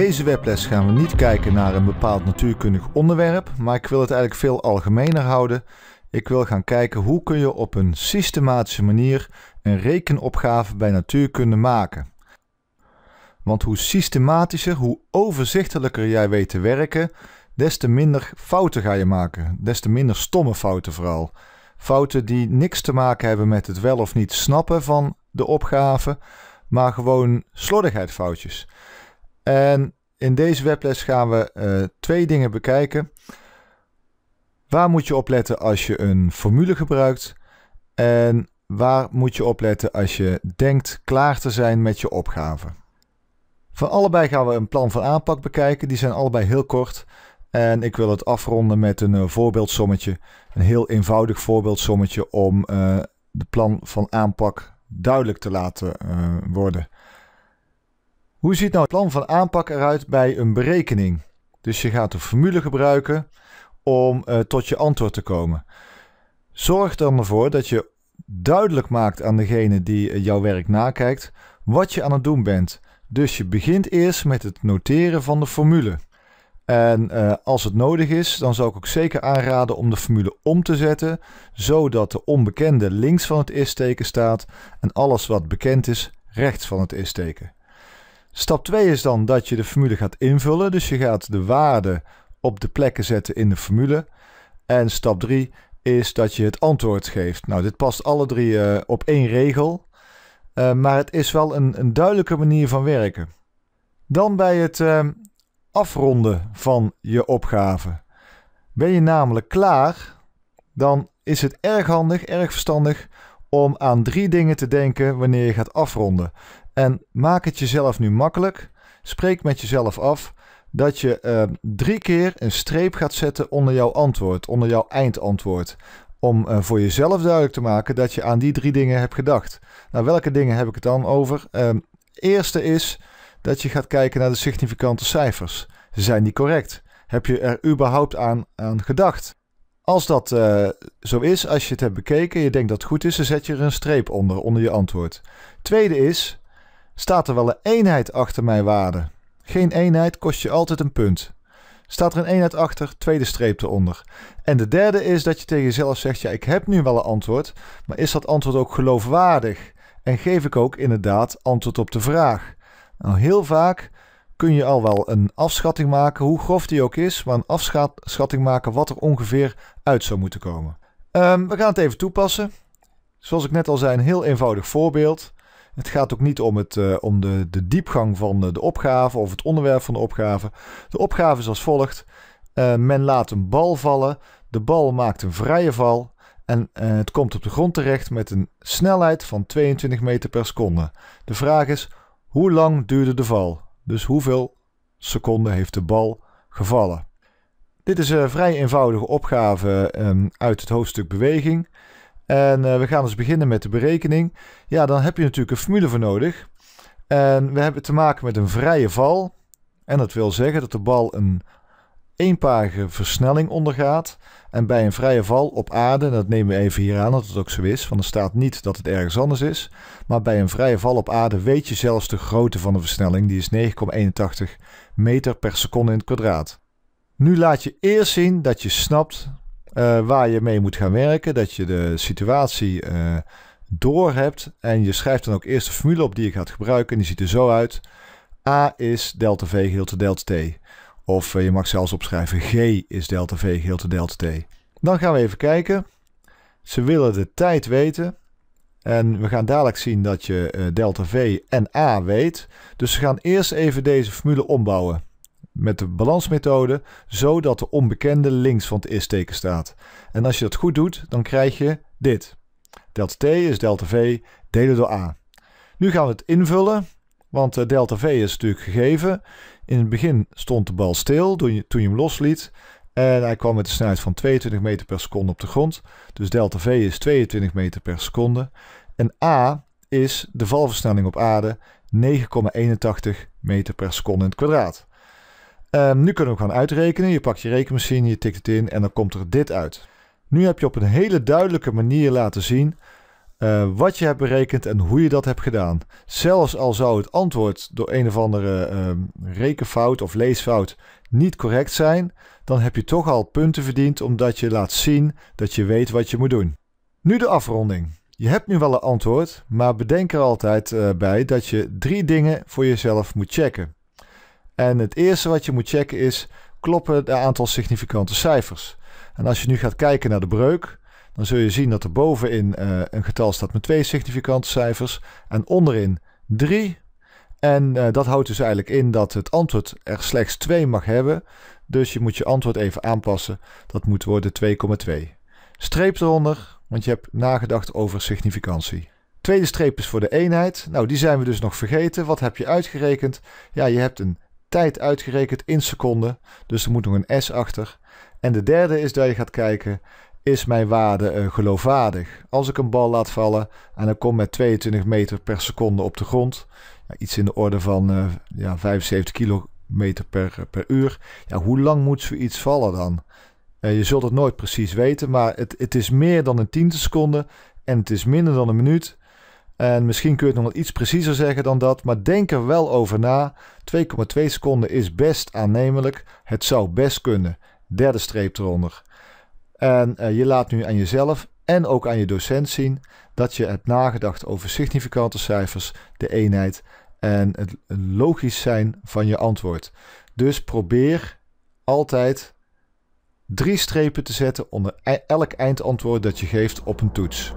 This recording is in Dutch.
deze webles gaan we niet kijken naar een bepaald natuurkundig onderwerp, maar ik wil het eigenlijk veel algemener houden. Ik wil gaan kijken hoe kun je op een systematische manier een rekenopgave bij natuurkunde maken. Want hoe systematischer, hoe overzichtelijker jij weet te werken, des te minder fouten ga je maken. Des te minder stomme fouten vooral. Fouten die niks te maken hebben met het wel of niet snappen van de opgave, maar gewoon slordigheidfoutjes. En in deze webles gaan we eh, twee dingen bekijken. Waar moet je opletten als je een formule gebruikt? En waar moet je opletten als je denkt klaar te zijn met je opgave? Van allebei gaan we een plan van aanpak bekijken. Die zijn allebei heel kort. En ik wil het afronden met een eh, voorbeeldsommetje. Een heel eenvoudig voorbeeldsommetje om eh, de plan van aanpak duidelijk te laten worden. Hoe ziet nou het plan van aanpak eruit bij een berekening? Dus je gaat een formule gebruiken om eh, tot je antwoord te komen. Zorg dan ervoor dat je duidelijk maakt aan degene die eh, jouw werk nakijkt wat je aan het doen bent. Dus je begint eerst met het noteren van de formule. En eh, als het nodig is, dan zou ik ook zeker aanraden om de formule om te zetten, zodat de onbekende links van het is-teken staat en alles wat bekend is rechts van het is-teken. Stap 2 is dan dat je de formule gaat invullen. Dus je gaat de waarde op de plekken zetten in de formule. En stap 3 is dat je het antwoord geeft. Nou, dit past alle drie eh, op één regel. Eh, maar het is wel een, een, duidelijke manier van werken. Dan bij het ehm, afronden van je opgave. Ben je namelijk klaar, dan is het erg handig, erg verstandig om aan drie dingen te denken wanneer je gaat afronden. En maak het jezelf nu makkelijk. Spreek met jezelf af dat je ehm, drie keer een streep gaat zetten onder jouw antwoord, onder jouw eindantwoord. Om eh, voor jezelf duidelijk te maken dat je aan die drie dingen hebt gedacht. Nou, welke dingen heb ik het dan over? Ehm, eerste is dat je gaat kijken naar de significante cijfers. Zijn die correct? Heb je er überhaupt aan, aan gedacht? Als dat eh, zo is, als je het hebt bekeken, je denkt dat het goed is, dan zet je er een streep onder, onder je antwoord. Tweede is, Staat er wel een eenheid achter mijn waarde? Geen eenheid kost je altijd een punt. Staat er een eenheid achter, tweede streep eronder. En de derde is dat je tegen jezelf zegt: ja, ik heb nu wel een antwoord, maar is dat antwoord ook geloofwaardig? En geef ik ook inderdaad antwoord op de vraag? Nou, heel vaak kun je al wel een afschatting maken, hoe grof die ook is, maar een afschatting maken wat er ongeveer uit zou moeten komen. Ehm, we gaan het even toepassen. Zoals ik net al zei, een heel eenvoudig voorbeeld. Het gaat ook niet om, het, eh, om de, de diepgang van eh, de opgave of het onderwerp van de opgave. De opgave is als volgt. Eh, men laat een bal vallen. De bal maakt een vrije val. En het komt op de grond terecht met een snelheid van 22 meter per seconde. De vraag is, hoe lang duurde de val? Dus hoeveel seconden heeft de bal gevallen? Dit is een vrij eenvoudige opgave ehm, uit het hoofdstuk beweging. En eh, we gaan dus beginnen met de berekening. Ja, dan heb je natuurlijk een formule voor nodig. En we hebben te maken met een vrije val. En dat wil zeggen dat de bal een eenparige versnelling ondergaat. En bij een vrije val op aarde, en dat nemen we even hier aan dat het ook zo is, want er staat niet dat het ergens anders is. Maar bij een vrije val op aarde weet je zelfs de grootte van de versnelling, die is 9,81 meter per seconde in het kwadraat. Nu laat je eerst zien dat je snapt eh, waar je mee moet gaan werken. Dat je de situatie eh, door hebt. En je schrijft dan ook eerst de formule op die je gaat gebruiken. En die ziet er zo uit. A is delta V gedeeld door delta T. Of eh, je mag zelfs opschrijven G is delta V gedeeld door delta T. Dan gaan we even kijken. Ze willen de tijd weten. En we gaan dadelijk zien dat je delta V en A weet. Dus we gaan eerst even deze formule ombouwen met de balansmethode zodat de onbekende links van het is-teken staat. En als je dat goed doet, dan krijg je dit. Delta t is delta v delen door a. Nu gaan we het invullen, want eh, delta v is natuurlijk gegeven. In het begin stond de bal stil toen je, hem losliet. En hij kwam met een snelheid van 22 meter per seconde op de grond. Dus delta v is 22 meter per seconde. En a is de valversnelling op aarde 9,81 meter per seconde in het kwadraat. Ehm, nu kunnen we hem gaan uitrekenen. Je pakt je rekenmachine, je tikt het in en dan komt er dit uit. Nu heb je op een hele duidelijke manier laten zien eh, wat je hebt berekend en hoe je dat hebt gedaan. Zelfs al zou het antwoord door een of andere ehm, rekenfout of leesfout niet correct zijn, dan heb je toch al punten verdiend omdat je laat zien dat je weet wat je moet doen. Nu de afronding. Je hebt nu wel een antwoord, maar bedenk er altijd eh, bij dat je drie dingen voor jezelf moet checken. En het eerste wat je moet checken is, kloppen de aantal significante cijfers? En als je nu gaat kijken naar de breuk, dan zul je zien dat er bovenin uh, een getal staat met twee significante cijfers en onderin drie. En eh, dat houdt dus eigenlijk in dat het antwoord er slechts twee mag hebben. Dus je moet je antwoord even aanpassen. Dat moet worden 2,2. Streep eronder, want je hebt nagedacht over significantie. Tweede streep is voor de eenheid. Nou, die zijn we dus nog vergeten. Wat heb je uitgerekend? Ja, je hebt een tijd uitgerekend in seconden. Dus er moet nog een S achter. En de derde is dat je gaat kijken, is mijn waarde eh, geloofwaardig? Als ik een bal laat vallen en dan kom met 22 meter per seconde op de grond, iets in de orde van eh, ja, 75 kilometer per, eh, per uur. Ja, hoe lang moet zoiets vallen dan? je zult het nooit precies weten, maar het, het is meer dan een tiende seconde en het is minder dan een minuut. En misschien kun je het nog iets preciezer zeggen dan dat, maar denk er wel over na. 2,2 seconden is best aannemelijk. Het zou best kunnen. Derde streep eronder. En eh, je laat nu aan jezelf en ook aan je docent zien dat je hebt nagedacht over significante cijfers, de eenheid en het logisch zijn van je antwoord. Dus probeer altijd drie strepen te zetten onder e-, elk eindantwoord dat je geeft op een toets.